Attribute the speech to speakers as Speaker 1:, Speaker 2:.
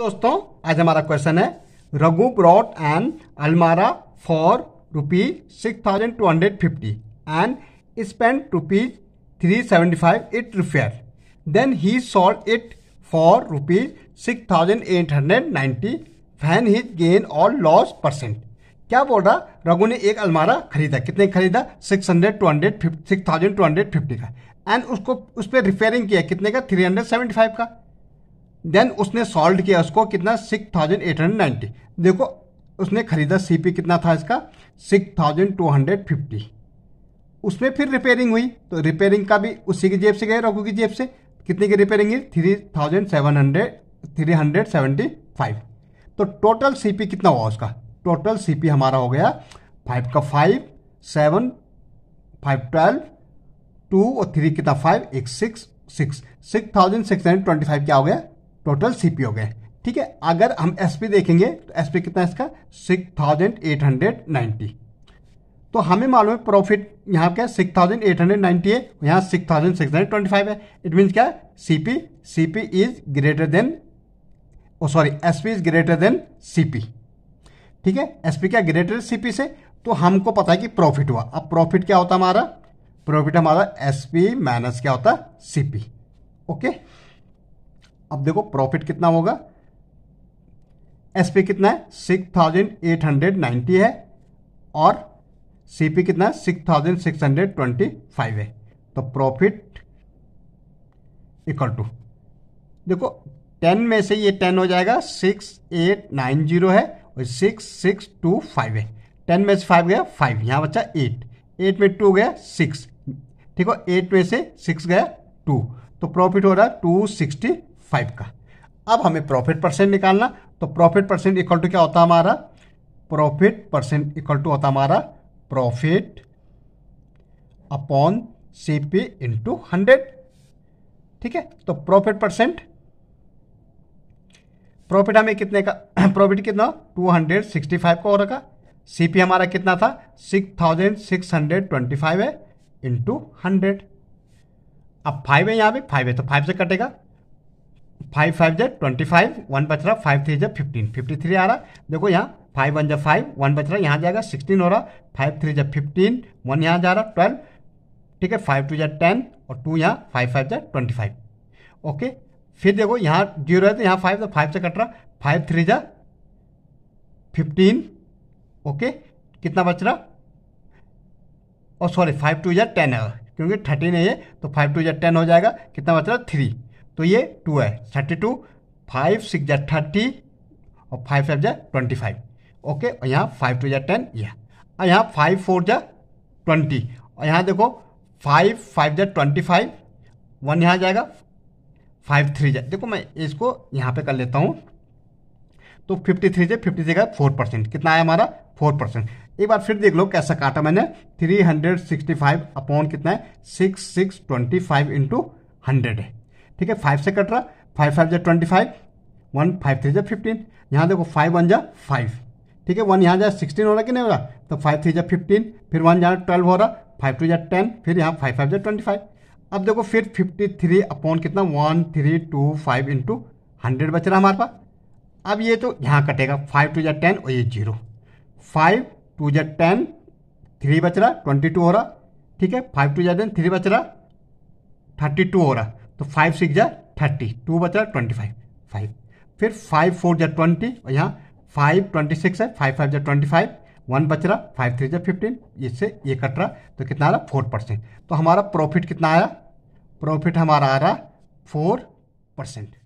Speaker 1: दोस्तों आज हमारा क्वेश्चन है रघु ब्रॉट एन अलमारा for rupees six thousand two hundred fifty and spend rupees three seventy five it repair then he sold it for rupees six thousand eight hundred ninety find his gain और loss percent क्या बोल रहा रघु ने एक अलमारा खरीदा कितने खरीदा six hundred two hundred six thousand two hundred fifty का एंड उसको उस पर रिपेयरिंग किया कितने का थ्री हंड्रेड सेवेंटी फाइव का देन उसने सॉल्व किया उसको कितना six thousand eight hundred ninety देखो उसने खरीदा सीपी कितना था इसका six thousand two hundred fifty उसमें फिर रिपेयरिंग हुई तो रिपेयरिंग का भी उसी की जेब से गए रघु की जेब से कितनी की रिपेयरिंग हुई three thousand seven hundred three hundred seventy five तो टोटल सीपी कितना हुआ उसका टोटल सीपी हमारा हो गया फाइव का five seven five twelve two और थ्री कितना फाइव एक six six six thousand six hundred twenty five क्या हो गया टोटल सीपी हो गए ठीक है अगर हम एसपी देखेंगे तो एसपी कितना इसका six thousand eight hundred ninety तो हमें मालूम है प्रॉफिट यहाँ क्या six thousand eight hundred ninety है यहाँ six thousand six hundred twenty five है इट मीन्स क्या CP CP is greater than oh sorry SP is greater than CP ठीक है एसपी क्या ग्रेटर सीपी से तो हमको पता है कि प्रॉफिट हुआ अब प्रॉफिट क्या होता हमारा प्रॉफिट हमारा एसपी माइनस क्या होता सीपी ओके अब देखो प्रॉफिट कितना होगा एस पी कितना है six thousand eight hundred ninety है और सी पी कितना है six thousand six hundred twenty five है तो प्रॉफिट इक्वल टू देखो टेन में से ये टेन हो जाएगा सिक्स एट नाइन जीरो है और सिक्स सिक्स टू फाइव है टेन में से फाइव गया फाइव यहाँ बच्चा एट एट में टू गया सिक्स ठीक हो एट में से सिक्स गया टू तो प्रॉफिट हो रहा है टू सिक्सटी फाइव का अब हमें प्रॉफिट परसेंट निकालना तो प्रॉफिट परसेंट इक्वल टू क्या होता हमारा प्रॉफिट परसेंट इक्वल टू होता हमारा profit upon CP into hundred ठीक है तो प्रॉफिट परसेंट प्रॉफिट हमें कितने का प्रॉफिट कितना टू हंड्रेड सिक्सटी फाइव का हो रखा सीपी हमारा कितना था six thousand six hundred twenty five है इंटू हंड्रेड अब फाइव है यहां पे फाइव है तो फाइव से कटेगा फाइव फाइव जै ट्वेंटी फाइव वन बच रहा फाइव थ्री जै फिफ्टीन फिफ्टी थ्री आ रहा देखो यहाँ फाइव वन जै फाइव वन बच रहा यहाँ जाएगा सिक्सटीन हो रहा फाइव थ्री जै फिफ्टीन वन यहाँ जा रहा ट्वेल्व ठीक है फाइव टू जै टेन और टू यहाँ फाइव फाइव जै ट्वेंटी फाइव ओके फिर देखो यहाँ जीरो है तो यहाँ फाइव तो फाइव से कट रहा फाइव थ्री जै फिफ्टीन ओके कितना बच रहा और सॉरी फाइव टू जै टेन है क्योंकि थर्टीन है ये तो फाइव टू जै टेन हो जाएगा कितना बच रहा थ्री तो ये टू है थर्टी टू फाइव सिक्स जै थर्टी और फाइव फाइव जै ट्वेंटी फाइव ओके और यहाँ फाइव टू जै टेन यह और यहाँ फाइव फोर जै ट्वेंटी और यहाँ देखो फाइव फाइव जै ट्वेंटी फाइव वन यहाँ जाएगा फाइव थ्री जै देखो मैं इसको यहाँ पे कर लेता हूँ तो फिफ्टी थ्री जे फिफ्टी थ्री का फोर परसेंट कितना है हमारा फोर परसेंट एक बार फिर देख लो कैसा काटा मैंने three hundred sixty five upon कितना है six six twenty five into hundred है ठीक है फाइव से कट रहा फाइव फाइव जै twenty five one five three जै फिफ्टीन यहाँ देखो फाइव वन जा फाइव ठीक है वन यहाँ जाए सिक्सटीन हो रहा कि नहीं हो रहा तो फाइव थ्री जै फिफ्टीन फिर वन यहाँ ट्वेल्व हो रहा फाइव टू जै टेन फिर यहाँ फाइव फाइव जै ट्वेंटी फाइव अब देखो फिर फिफ्टी थ्री अपॉन कितना one three two five into hundred बच रहा हमारे पास अब ये तो यहाँ कटेगा फाइव टू जै टेन और ये जीरो फाइव टू जै टेन थ्री बच रहा ट्वेंटी टू हो रहा ठीक है फाइव टू जै टेन थ्री बच रहा थर्टी टू हो रहा तो फाइव सिक्स जा थर्टी टू बचा ट्वेंटी फाइव फाइव फिर फाइव फोर जा ट्वेंटी और यहाँ फाइव ट्वेंटी सिक्स है फाइव फाइव जा ट्वेंटी फाइव वन बच रहा फाइव थ्री जा फिफ्टीन इससे ये कट रहा तो कितना आ रहा फोर परसेंट तो हमारा प्रॉफिट कितना आया प्रॉफिट हमारा आ रहा फोर परसेंट